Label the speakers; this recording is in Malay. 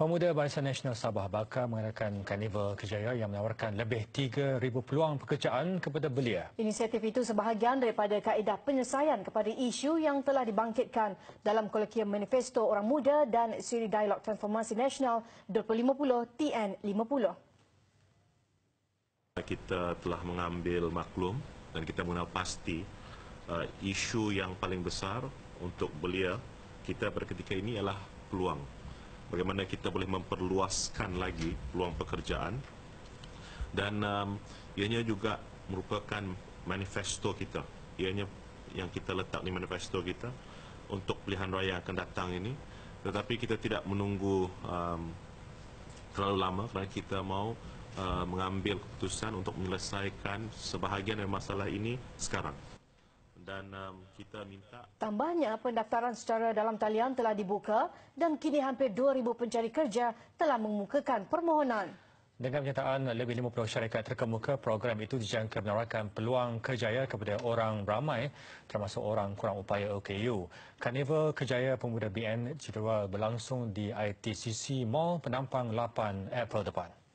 Speaker 1: Pemuda Barisan Nasional Sabah Bakar mengadakan Karnival Kejayaan yang menawarkan lebih 3,000 peluang pekerjaan kepada belia.
Speaker 2: Inisiatif itu sebahagian daripada kaedah penyelesaian kepada isu yang telah dibangkitkan dalam kolokium manifesto orang muda dan siri dialog transformasi nasional 2050 TN50.
Speaker 3: Kita telah mengambil maklum dan kita mengenal pasti uh, isu yang paling besar untuk belia kita pada ketika ini ialah peluang bagaimana kita boleh memperluaskan lagi peluang pekerjaan dan um, ianya juga merupakan manifesto kita ianya yang kita letak di manifesto kita untuk pilihan raya akan datang ini tetapi kita tidak menunggu um, terlalu lama kerana kita mau uh, mengambil keputusan untuk menyelesaikan sebahagian dari masalah ini sekarang dan um, kita minta
Speaker 2: Tambahnya pendaftaran secara dalam talian telah dibuka dan kini hampir 2000 pencari kerja telah mengemukakan permohonan
Speaker 1: dengan kenyataan lebih 50 syarikat terkemuka, program itu dijangka menawarkan peluang kerjaya kepada orang ramai termasuk orang kurang upaya OKU. Karnival Kerjaya Pemuda BN Cedera berlangsung di ITCC Mall Penampang 8 April depan.